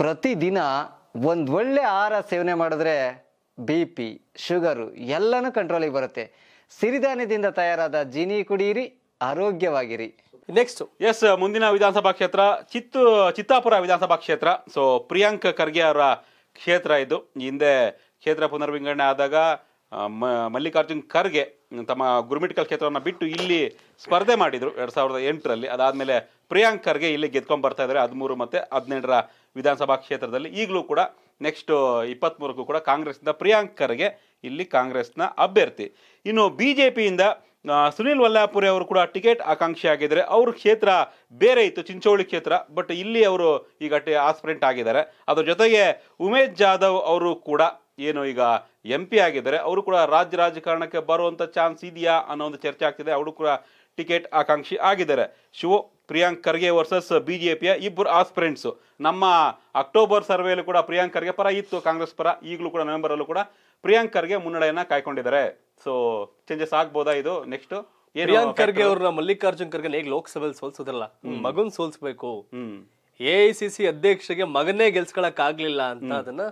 ಪ್ರತಿದಿನ ಒಂದು ಒಳ್ಳೆ ಆಹಾರ ಸೇವನೆ ಮಾಡಿದ್ರೆ ಬಿ ಪಿ ಶುಗರು ಎಲ್ಲನೂ ಕಂಟ್ರೋಲಿಗೆ ಬರುತ್ತೆ ಸಿರಿಧಾನ್ಯದಿಂದ ತಯಾರಾದ ಜೀನಿ ಕುಡಿಯಿರಿ ಆರೋಗ್ಯವಾಗಿರಿ ನೆಕ್ಸ್ಟ್ ಎಸ್ ಮುಂದಿನ ವಿಧಾನಸಭಾ ಕ್ಷೇತ್ರ ಚಿತ್ತು ಚಿತ್ತಾಪುರ ವಿಧಾನಸಭಾ ಕ್ಷೇತ್ರ ಸೊ ಪ್ರಿಯಾಂಕ್ ಖರ್ಗೆ ಅವರ ಕ್ಷೇತ್ರ ಇದು ಹಿಂದೆ ಕ್ಷೇತ್ರ ಪುನರ್ವಿಂಗಡಣೆ ಆದಾಗ ಮಲ್ಲಿಕಾರ್ಜುನ್ ಖರ್ಗೆ ತಮ್ಮ ಗುರುಮಿಟ್ಕಲ್ ಕ್ಷೇತ್ರವನ್ನು ಬಿಟ್ಟು ಇಲ್ಲಿ ಸ್ಪರ್ಧೆ ಮಾಡಿದರು ಎರಡು ಸಾವಿರದ ಎಂಟರಲ್ಲಿ ಅದಾದಮೇಲೆ ಪ್ರಿಯಾಂಕ್ ಖರ್ಗೆ ಇಲ್ಲಿ ಗೆದ್ಕೊಂಡು ಬರ್ತಾ ಇದ್ದಾರೆ ಹದಿಮೂರು ಮತ್ತು ಹದಿನೆಂಟರ ವಿಧಾನಸಭಾ ಕ್ಷೇತ್ರದಲ್ಲಿ ಈಗಲೂ ಕೂಡ ನೆಕ್ಸ್ಟ್ ಇಪ್ಪತ್ತ್ಮೂರಕ್ಕೂ ಕೂಡ ಕಾಂಗ್ರೆಸ್ನಿಂದ ಪ್ರಿಯಾಂಕ್ ಖರ್ಗೆ ಇಲ್ಲಿ ಕಾಂಗ್ರೆಸ್ನ ಅಭ್ಯರ್ಥಿ ಇನ್ನು ಬಿ ಜೆ ಪಿಯಿಂದ ಸುನಿಲ್ ವಲ್ಲಾಪುರಿ ಅವರು ಕೂಡ ಟಿಕೆಟ್ ಆಕಾಂಕ್ಷಿ ಆಗಿದ್ದಾರೆ ಅವ್ರ ಕ್ಷೇತ್ರ ಬೇರೆ ಇತ್ತು ಚಿಂಚೋಳಿ ಕ್ಷೇತ್ರ ಬಟ್ ಇಲ್ಲಿ ಅವರು ಈಗ ಟಿ ಆಸ್ಪ್ರೆಂಟ್ ಆಗಿದ್ದಾರೆ ಅದ್ರ ಜೊತೆಗೆ ಉಮೇಶ್ ಜಾಧವ್ ಅವರು ಕೂಡ ಏನು ಈಗ ಎಂ ಪಿ ಆಗಿದ್ದಾರೆ ಅವರು ಕೂಡ ರಾಜ್ಯ ರಾಜಕಾರಣಕ್ಕೆ ಬರುವಂಥ ಚಾನ್ಸ್ ಇದೆಯಾ ಅನ್ನೋ ಒಂದು ಚರ್ಚೆ ಆಗ್ತಿದೆ ಅವರು ಕೂಡ ಟಿಕೆಟ್ ಆಕಾಂಕ್ಷಿ ಆಗಿದ್ದಾರೆ ಶಿವ ಪ್ರಿಯಾಂಕ್ ಖರ್ಗೆ ವರ್ಸಸ್ ಬಿಜೆಪಿಯ ಇಬ್ಬರು ಆಸ್ಪಿರೆಂಟ್ಸು ನಮ್ಮ ಅಕ್ಟೋಬರ್ ಸರ್ವೆಯಲ್ಲೂ ಕೂಡ ಪ್ರಿಯಾಂಕ್ ಖರ್ಗೆ ಪರ ಇತ್ತು ಕಾಂಗ್ರೆಸ್ ಪರ ಈಗಲೂ ಕೂಡ ನವೆಂಬರಲ್ಲೂ ಕೂಡ ಪ್ರಿಯಾಂಕ್ ಖರ್ಗೆ ಮುನ್ನಡೆಯನ್ನು ಕಾಯ್ಕೊಂಡಿದ್ದಾರೆ ಸೊ ಚೇಂಜಸ್ ಆಗ್ಬೋದಾ ಇದು ನೆಕ್ಸ್ಟ್ ಪ್ರಿಯಾಂಕ್ ಖರ್ಗೆ ಅವರ ಮಲ್ಲಿಕಾರ್ಜುನ್ ಖರ್ಗೆ ಹೇಗೆ ಲೋಕಸಭೆಯಲ್ಲಿ ಸೋಲ್ಸೋದಲ್ಲ ಮಗನ್ ಸೋಲ್ಸ್ಬೇಕು ಎ ಐ ಸಿ ಸಿ ಅಧ್ಯಕ್ಷಗೆ ಮಗನೇ ಗೆಲ್ಸ್ಕೊಳಕ್ ಆಗ್ಲಿಲ್ಲ ಅಂತ ಅದನ್ನ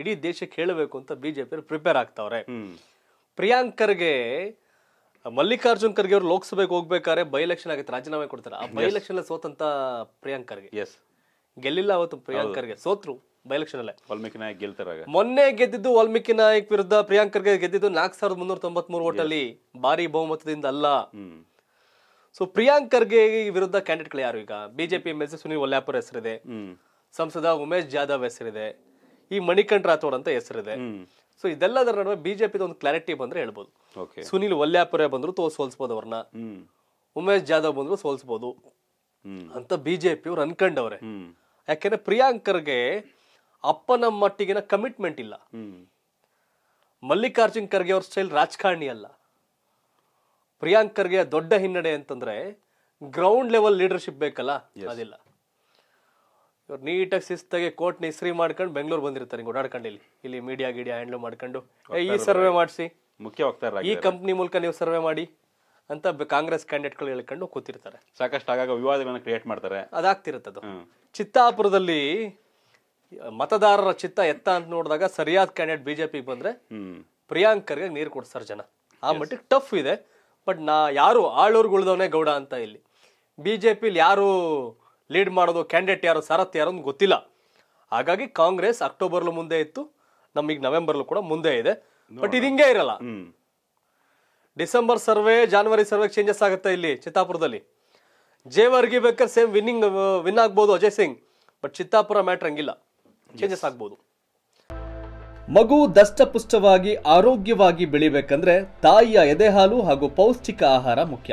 ಇಡೀ ದೇಶಕ್ಕೆ ಹೇಳಬೇಕು ಅಂತ ಬಿಜೆಪಿ ಪ್ರಿಪೇರ್ ಆಗ್ತಾವ್ರೆ ಪ್ರಿಯಾಂಕ್ ಖರ್ಗೆ ಮಲ್ಲಿಕಾರ್ಜುನ್ ಖರ್ಗೆ ಅವರು ಲೋಕಸಭೆಗೆ ಹೋಗ್ಬೇಕಾದ್ರೆ ಬೈ ಎಲೆಕ್ಷನ್ ಆಗುತ್ತೆ ರಾಜೀನಾಮೆ ಕೊಡ್ತಾರೆ ಆ ಬೈ ಎಲೆಕ್ಷನ್ ಸೋತಂತ ಪ್ರಿಯಾಂಕರ್ಗೆ ಎಸ್ ಗೆಲ್ಲಿಲ್ಲ ಅವತ್ತು ಪ್ರಿಯಾಂಕರ್ಗೆ ಸೋತ್ರು ಬೈ ಎಲೆಕ್ಷನ್ ಅಲ್ಲೇ ವಾಲ್ಮೀಕಿ ನಾಯಕ್ ಮೊನ್ನೆ ಗೆದ್ದಿದ್ದು ವಾಲ್ಮೀಕಿ ನಾಯಕ್ ವಿರುದ್ಧ ಖರ್ಗೆ ಗೆದ್ದಿದ್ದು ನಾಲ್ಕು ಸಾವಿರದ ಮುನ್ನೂರ ಮೂರು ಓಟಲ್ಲಿ ಭಾರಿ ಬಹುಮತದಿಂದ ಅಲ್ಲ ಸೊ ಪ್ರಿಯಾಂಕರ್ಗೆ ವಿರುದ್ಧ ಕ್ಯಾಂಡಿಡೇಟ್ಗಳು ಯಾರು ಈಗ BJP M S Sunil Valyapur ಹೆಸರಿದೆ ಸಂಸದ ಉಮೇಶ್ ಜಾಧವ್ ಹೆಸರಿದೆ ಈ ಮಣಿಕಂಠ ರಾಥೋಡ್ ಅಂತ ಹೆಸರಿದೆ ಸೊ ಇದೆಲ್ಲದರ ನಡುವೆ ಬಿಜೆಪಿದ ಒಂದು ಕ್ಲಾರಿಟಿ ಬಂದ್ರೆ ಹೇಳ್ಬೋದು ಸುನಿಲ್ ವಲ್ಯಾಪುರ ಬಂದ್ರು ತೋ ಸೋಲ್ಸ್ಬೋದು ಅವ್ರನ್ನ ಉಮೇಶ್ ಜಾಧವ್ ಬಂದ್ರು ಸೋಲ್ಸ್ಬೋದು ಅಂತ ಬಿಜೆಪಿ ಅವ್ರು ಅನ್ಕಂಡವ್ರೆ ಯಾಕೆಂದ್ರೆ ಪ್ರಿಯಾಂಕರ್ಗೆ ಅಪ್ಪನ ಮಟ್ಟಿಗಿನ ಕಮಿಟ್ಮೆಂಟ್ ಇಲ್ಲ ಮಲ್ಲಿಕಾರ್ಜುನ್ ಖರ್ಗೆ ಅವ್ರ ಸ್ಟೈಲ್ ರಾಜಕಾರಣಿ ಅಲ್ಲ ಪ್ರಿಯಾಂಕರ್ಗೆ ದೊಡ್ಡ ಹಿನ್ನಡೆ ಅಂತಂದ್ರೆ ಗ್ರೌಂಡ್ ಲೆವೆಲ್ ಲೀಡರ್ಶಿಪ್ ಬೇಕಲ್ಲ ಅದಿಲ್ಲ ಇವ್ರು ನೀಟಾಗಿ ಶಿಸ್ತಾಗಿ ಕೋರ್ಟ್ನ ಇಸ್ರಿ ಮಾಡ್ಕೊಂಡು ಬೆಂಗಳೂರು ಬಂದಿರ್ತಾರೆ ಓಡಾಡ್ಕೊಂಡು ಇಲ್ಲಿ ಇಲ್ಲಿ ಮೀಡಿಯಾ ಗೀಡಿಯಾ ಹ್ಯಾಂಡಲ್ ಮಾಡ್ಕೊಂಡು ಈ ಸರ್ವೆ ಮಾಡಿಸಿ ಮುಖ್ಯ ಹೋಗ್ತಾರೆ ಈ ಕಂಪ್ನಿ ಮೂಲಕ ನೀವು ಸರ್ವೆ ಮಾಡಿ ಅಂತ ಕಾಂಗ್ರೆಸ್ ಕ್ಯಾಂಡಿಡೇಟ್ಗಳು ಹೇಳ್ಕೊಂಡು ಕೂತಿರ್ತಾರೆ ಸಾಕಷ್ಟು ಆಗಾಗ ವಿವಾದಗಳನ್ನು ಕ್ರಿಯೇಟ್ ಮಾಡ್ತಾರೆ ಅದಾಗ್ತಿರುತ್ತೆ ಚಿತ್ತಾಪುರದಲ್ಲಿ ಮತದಾರರ ಚಿತ್ತ ಎತ್ತ ಅಂತ ನೋಡಿದಾಗ ಸರಿಯಾದ ಕ್ಯಾಂಡಿಡೇಟ್ ಬಿಜೆಪಿಗೆ ಬಂದ್ರೆ ಪ್ರಿಯಾಂಕರ್ಗೆ ನೀರು ಕೊಡ್ತಾರೆ ಜನ ಆ ಮಟ್ಟಿಗೆ ಟಫ್ ಇದೆ ಬಟ್ ನಾ ಯಾರು ಆಳೂರ್ಗಳ್ದವನೇ ಗೌಡ ಅಂತ ಇಲ್ಲಿ ಬಿಜೆಪಿಲಿ ಯಾರು ಲೀಡ್ ಮಾಡೋದು ಕ್ಯಾಂಡಿಡೇಟ್ ಯಾರು ಸಾರಥ್ಯ ಯಾರು ಅಂತ ಗೊತ್ತಿಲ್ಲ ಹಾಗಾಗಿ ಕಾಂಗ್ರೆಸ್ ಅಕ್ಟೋಬರ್ಲು ಮುಂದೆ ಇತ್ತು ನಮಗೆ ನವೆಂಬರ್ಲು ಕೂಡ ಮುಂದೆ ಇದೆ ಬಟ್ ಇದು ಹಿಂಗೆ ಇರಲ್ಲ December survey January survey changes ಆಗುತ್ತೆ ಇಲ್ಲಿ ಚಿತ್ತಾಪುರದಲ್ಲಿ ಜೇವರ್ಗಿ ಬೇಕಾದ್ರೆ ಸೇಮ್ ವಿನ್ನಿಂಗ್ ವಿನ್ ಆಗ್ಬೋದು ಅಜಯ್ ಸಿಂಗ್ ಬಟ್ ಚಿತ್ತಾಪುರ ಮ್ಯಾಟ್ರ್ ಹಂಗಿಲ್ಲ ಚೇಂಜಸ್ ಆಗ್ಬೋದು ಮಗು ದಷ್ಟಪುಷ್ಟವಾಗಿ ಆರೋಗ್ಯವಾಗಿ ಬೆಳಿಬೇಕಂದ್ರೆ ತಾಯಿಯ ಎದೆಹಾಲು ಹಾಗೂ ಪೌಷ್ಟಿಕ ಆಹಾರ ಮುಖ್ಯ